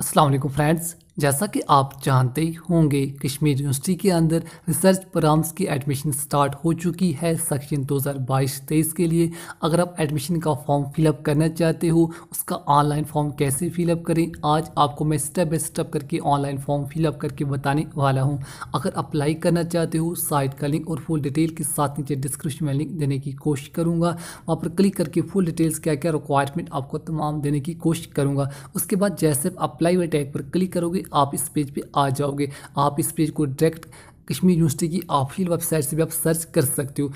Aslam friends जैसा कि आप जानते ही होंगे कश्मीर यूनिवर्सिटी के अंदर रिसर्च प्रोग्राम्स की एडमिशन स्टार्ट हो चुकी है सेक्शन 2022-23 के लिए अगर आप एडमिशन का फॉर्म फिलअप करना चाहते हो उसका ऑनलाइन फॉर्म कैसे फिलअप करें आज आपको मैं स्टेप बाई स्टेप करके ऑनलाइन फॉर्म फिलअप करके बताने वाला हूँ अगर अप्लाई करना चाहते हो साइट का लिंक और फुल डिटेल के साथ नीचे डिस्क्रिप्शन में लिंक देने की कोशिश करूँगा वहाँ पर क्लिक करके फुल डिटेल्स क्या क्या रिक्वायरमेंट आपको तमाम देने की कोशिश करूँगा उसके बाद जैसे अप्लाई वे टैग पर क्लिक करोगे आप इस पेज पे आ जाओगे आप इस पेज को डायरेक्ट कश्मीर यूनिवर्सिटी की ऑफिशियल वेबसाइट से भी आप सर्च कर सकते हो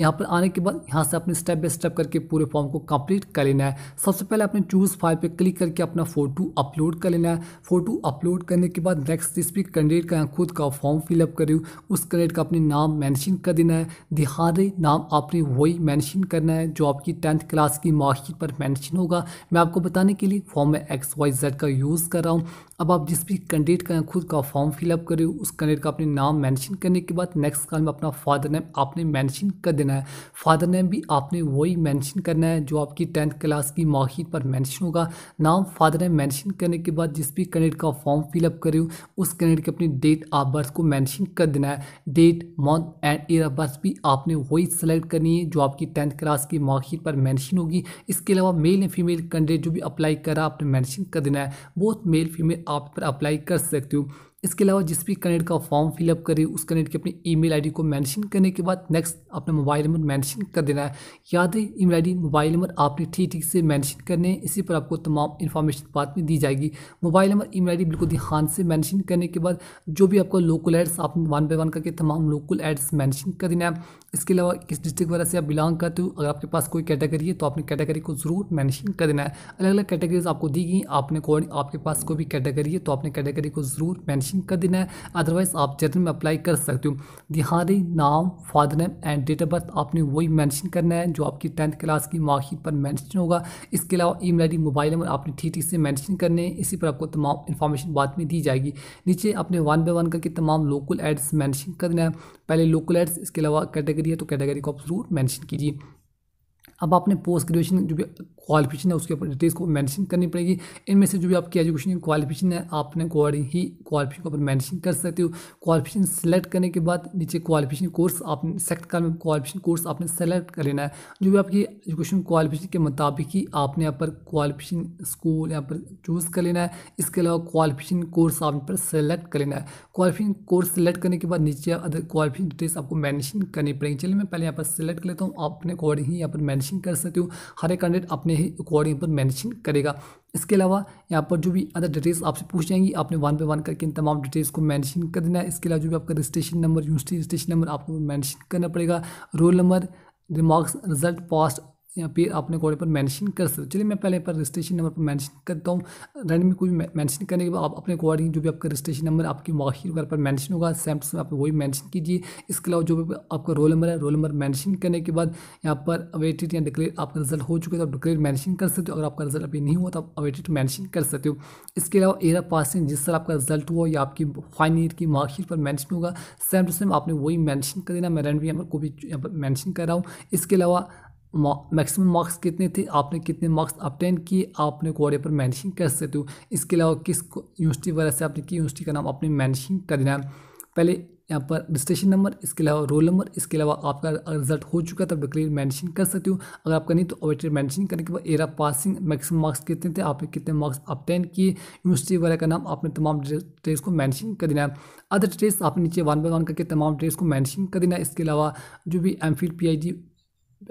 यहाँ पर आने के बाद यहाँ से आपने स्टेप बाय स्टेप करके पूरे फॉर्म को कंप्लीट कर लेना है सबसे पहले आपने चूज़ फाइल पर क्लिक करके अपना फ़ोटो अपलोड कर लेना है फ़ोटो अपलोड करने के बाद नेक्स्ट जिस भी कैंडिडेट का खुद का फॉर्म फिलअप कर रही हूँ उस कैंडिडेट का अपने नाम मैंशन कर देना है दिहाड़ी नाम आपने वही मैंशन करना है जो आपकी टेंथ क्लास की मार्कशीट पर मैंशन होगा मैं आपको बताने के लिए फॉर्म में एक्स वाई जेड का यूज़ कर रहा हूँ अब आप जिस भी कैंडिडेट का खुद का फॉर्म फिलअप कर उस कैंडिडेट का अपने नाम मैंशन मेंशन करने के बाद नेक्स्ट कॉल में अपना फादर नेम आपने मेंशन कर देना है फादर नेम भी आपने वही मेंशन करना है जो आपकी टेंथ क्लास की मार्कशीट पर मेंशन होगा नाम फादर नेम मेंशन करने के बाद जिस भी कैंडिडेट का फॉर्म फिलअप करे हो उस कैंडिडेट की अपनी डेट ऑफ बर्थ को मैंशन कर देना है date month and year of birth भी आपने वही सेलेक्ट करनी है जो आपकी टेंथ क्लास की मार्कशीट पर मैंशन होगी इसके अलावा मेल एंड फीमेल कैंडिडेट जो भी अप्लाई करा आपने मैंशन कर देना है बहुत मेल फीमेल आप पर अप्लाई कर सकते हो इसके अलावा जिस भी कनेक्ट का फॉर्म फिलअप करें उस कनेक्ट की अपनी ईमेल आईडी को मेंशन करने के बाद नेक्स्ट अपना मोबाइल नंबर मेंशन कर देना है याद है ईमेल आईडी मोबाइल नंबर आपने ठीक ठीक से मेंशन करने हैं इसी पर आपको तमाम इन्फॉर्मेशन बाद में दी जाएगी मोबाइल नंबर ई मेल बिल्कुल ध्यान से मैंशन करने के बाद जो भी आपका लोकल एड्स आपने वन बाई वन करके तमाम लोकल एड्स मैंशन कर देना है इसके अलावा किस डिस्ट्रिक्ट वगैरह से आप बिलोंग करते हो अगर आपके पास कोई कैटेगरी है तो आपने कैटेगरी को ज़रूर मैंशन कर देना है अलग अलग कैटेगरीज आपको दी गई आपने आपके पास कोई भी कैटेगरी है तो आपने कैटेगरी को ज़रूर मैंशन एग्जामिनेशन का दिन है अदरवाइज आप जनरल में अप्लाई कर सकते हो दिहाड़ी नाम father name and date of birth आपने वही मैंशन करना है जो आपकी टेंथ क्लास की मार्कशीट पर मैंशन होगा इसके अलावा ई मेल मोबाइल नंबर आपने ठीक ठीक से मैंशन करने हैं इसी पर आपको तमाम इन्फॉर्मेशन बाद में दी जाएगी नीचे आपने वन बाई वन करके तमाम लोकल एड्स मैंशन करना है पहले लोकल एड्स इसके अलावा कैटेगरी है तो कैटेगरी को आप जरूर मैंशन कीजिए अब आपने पोस्ट ग्रेजुएशन जो भी क्वालिफिकेशन है उसके ऊपर डिटेल्स को मैंशन करनी पड़ेगी इनमें से जो भी आपकी एजुकेशन की क्वालिफिकेशन है आपने अकॉर्डिंग ही क्वालिफिकेशन ऊपर मैंशन कर सकते हो क्वालिफिकेशन सेलेक्ट करने के बाद नीचे क्वालिफिकेशन कोर्स आपने सेक्ट का क्वालिफिकेशन कोर्स आपने सेलेक्ट कर लेना है जो भी आपकी एजुकेशन क्वालिफिकेशन के मुताबिक ही आपने यहाँ पर क्वालिफिकेशन स्कूल यहाँ पर चूज़ कर लेना है इसके अलावा क्वालिफिकेशन कोर्स आपने पर सेलेक्ट कर लेना है क्वालिफिकेशन कोर्स सेलेक्ट करने के बाद नीचे अदर क्वालिफिकेशन डिटेल्स आपको मैंशन करनी पड़ेगी चलिए मैं पहले यहाँ पर सेलेक्ट कर लेता हूँ आप अपने अकॉर्डिंग ही यहाँ पर मैंशन कर सकती हूँ हर एक कैंडिडेट अपने ही अकॉर्डिंग पर मैंशन करेगा इसके अलावा यहाँ पर जो भी अदर डिटेल्स आपसे पूछ जाएंगी आपने वन पे वन करके इन तमाम डिटेल्स को मैंशन कर देना है इसके अलावा जो भी आपका registration number university registration number आपको मैंशन करना पड़ेगा roll number remarks result past या फिर आपने कॉर्ड पर मेंशन कर सकते हो चलिए मैं पहले पर रजिस्ट्रेशन नंबर पर मेंशन करता हूँ रैंडम को कोई मेंशन करने के बाद आप अपने अकॉर्डिंग जो भी आपका रजिस्ट्रेशन नंबर आपकी माहिर वगैरह पर मेंशन होगा सैम्पल्स में आप वही मेंशन कीजिए इसके अलावा जो भी आपका रोल नंबर है रोल नंबर मैंशन करने के बाद यहाँ पर अवेटेड या डिक्लेयर आपका रिजल्ट हो चुका है तो आप डिक्लेयर मैंशन कर सकते हो अगर आपका रिजल्ट अभी नहीं हुआ तो आप अवेटेड मैंशन कर सकते हो इसके अलावा एरा पासिंग जिस साल आपका रिजल्ट हुआ या आपकी फाइनल ईयर की मार्कशीट पर मैंशन होगा सैम्पल्स में आपने वही मैंशन कर देना मैं रेडमी यहाँ पर को भी यहाँ पर मैंशन कर रहा हूँ इसके अलावा मैक्सिमम मार्क्स कितने थे आपने कितने मार्क्स अपटेन किए आपने कोडे पर मैंशन कर सकते हो इसके अलावा किस यूनिवर्सिटी वगैरह से आपने की यूनिवर्सिटी का नाम आपने मैंशन कर देना है पहले यहाँ पर रजिस्ट्रेशन नंबर इसके अलावा रोल नंबर इसके अलावा आपका रिजल्ट हो चुका है तब डिक्लेयर मेंशन कर सकते हो अगर आपका नहीं तो अवेटेड मेंशन करने के बाद एरा पासिंग मैक्सिमम मार्क्स कितने थे आपने कितने मार्क्स अपटेन किए यूनिवर्सिटी वगैरह का नाम आपने तमाम डिटेल्स को मैंशन कर देना है अदर डिटेल्स आपने नीचे वन बाई वन करके तमाम डिटेल्स को मैंशन कर देना इसके अलावा जो भी M Phil P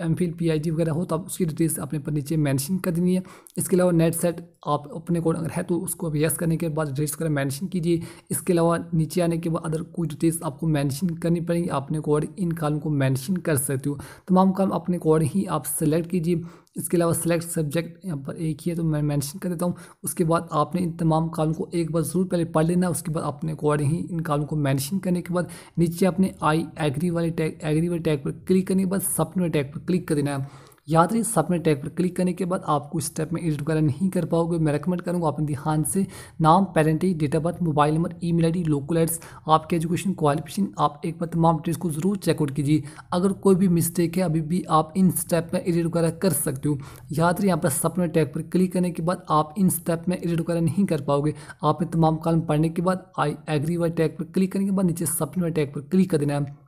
M Phil P I G वगैरह हो तो आप उसकी डिटेल्स अपने पर नीचे मेंशन कर देनी है इसके अलावा नेट सेट आप अपने कोड अगर है तो उसको अब यस करने के बाद डिटेल्स वगैरह मेंशन कीजिए इसके अलावा नीचे आने के बाद अदर कोई डिटेल्स आपको मेंशन करनी पड़ेंगी अपने कोड इन कॉलम को मेंशन कर सकते हो तमाम काम अपने कोड ही आप सेलेक्ट कीजिए इसके अलावा सेलेक्ट सब्जेक्ट यहाँ पर एक ही है तो मैं मेंशन कर देता हूँ उसके बाद आपने इन तमाम कालों को एक बार ज़रूर पहले पढ़ लेना उसके बाद अपने अकॉर्डिंग ही इन कॉलम को मेंशन करने के बाद नीचे आपने आई एग्री वाले टैग एग्री वाले टैग पर क्लिक करने के बाद सपने वाले टैग पर क्लिक कर देना है याद रही सबमिट टैग पर क्लिक करने के बाद आपको इस स्टेप में एडिट वगैरह नहीं कर पाओगे मैं रिकमेंड करूँगा आप ध्यान से नाम parent date of birth mobile number email I local address आपके एजुकेशन क्वालिफिकेशन आप एक बार तमाम डिटेल्स को जरूर चेकआउट कीजिए अगर कोई भी मिस्टेक है अभी भी आप इन स्टेप में एडिट वगैरह कर सकते हो याद रही यहाँ पर सबमिट टैग पर क्लिक करने के बाद आप इन स्टेप में एडिट वगैरह नहीं कर पाओगे आपने तमाम कॉलम पढ़ने के बाद आई एग्री वाई टैग पर क्लिक करने के बाद नीचे सबमिट टैग पर क्लिक कर देना है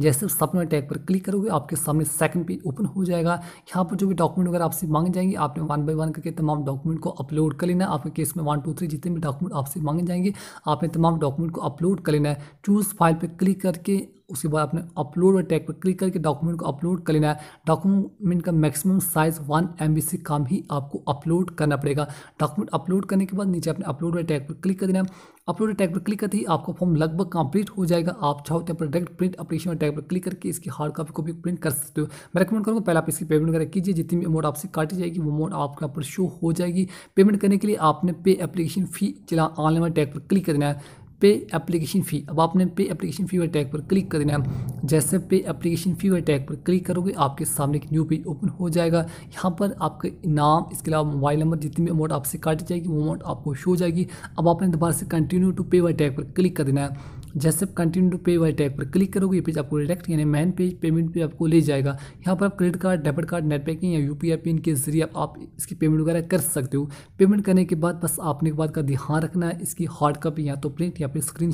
जैसे सबमिट टैग पर क्लिक करोगे आपके सामने सेकंड पेज ओपन हो जाएगा यहाँ पर जो भी डॉक्यूमेंट वगैरह आपसे मांगे जाएंगे आपने वन बाय वन करके तमाम डॉक्यूमेंट को अपलोड कर लेना है आपके केस में वन टू थ्री जितने भी डॉक्यूमेंट आपसे मांगे जाएंगे आपने तमाम डॉक्यूमेंट को अपलोड कर लेना है चूज़ फाइल पर क्लिक करके उसके बाद आपने अपलोड और टैग पर क्लिक करके डॉक्यूमेंट को अपलोड कर लेना है डॉक्यूमेंट का मैक्सिमम साइज वन एम से कम ही आपको अपलोड करना पड़ेगा डॉक्यूमेंट अपलोड करने के बाद नीचे आपने अपलोड और टैग पर क्लिक कर देना है अपलोड टैग पर क्लिक करते ही आपका फॉर्म लगभग कंप्लीट हो जाएगा आप चाहो तो डायरेक्ट प्रिंट अपलिकेशन टैग पर क्लिक करके इसकी हार्ड कॉपी को भी प्रिंट कर सकते हो मैं रिकमेंड करूँगा पहले आप इसकी पेमेंट वगैरह कीजिए जितनी भी अमाउंट आपसे काटी जाएगी वो अमाउंट आपके यहाँ पर शो हो जाएगी पेमेंट करने के लिए आपने पे अपलीकेशन फी चला ऑनलाइन टैग पर क्लिक कर देना है पे एप्लीकेशन फ़ी अब आपने पे एप्लीकेशन फ़ी वाले टैग पर क्लिक कर देना है जैसे पे एप्लीकेशन फ़ी वाले टैग पर क्लिक करोगे आपके सामने एक न्यू पेज ओपन हो जाएगा यहाँ पर आपका नाम इसके अलावा मोबाइल नंबर जितनी भी अमाउंट आपसे काटी जाएगी वो अमाउंट आपको शो हो जाएगी अब आपने दोबारा से कंटिन्यू टू पे वाले टैग पर क्लिक कर देना है जैसे आप कंटिन्यू टू पे वाले टैग पर क्लिक करोगे ये पेज आपको डायरेक्ट यानी मेन पेज पेमेंट पे आपको ले जाएगा यहाँ पर आप credit card debit card net banking या यू पी आई पिन के जरिए आप इसकी पेमेंट वगैरह कर सकते हो पेमेंट करने के बाद बस आपने एक बात का ध्यान रखना है इसकी हार्ड कॉपी या तो प्रिंट या फिर स्क्रीन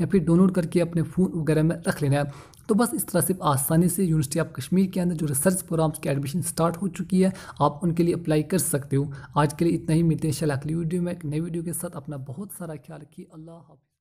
या फिर डाउनलोड करके अपने फ़ोन वगैरह में रख लेना है तो बस इस तरह से आसानी से यूनिवर्सिटी ऑफ कश्मीर के अंदर जो रिसर्च प्रोग्राम्स की एडमिशन स्टार्ट हो चुकी है आप उनके लिए अप्लाई कर सकते हो आज के लिए इतना ही मिलते हैं इंशाल्लाह अगली वीडियो में एक नई वीडियो के साथ अपना बहुत सारा ख्याल रखिए अल्लाह हाफ़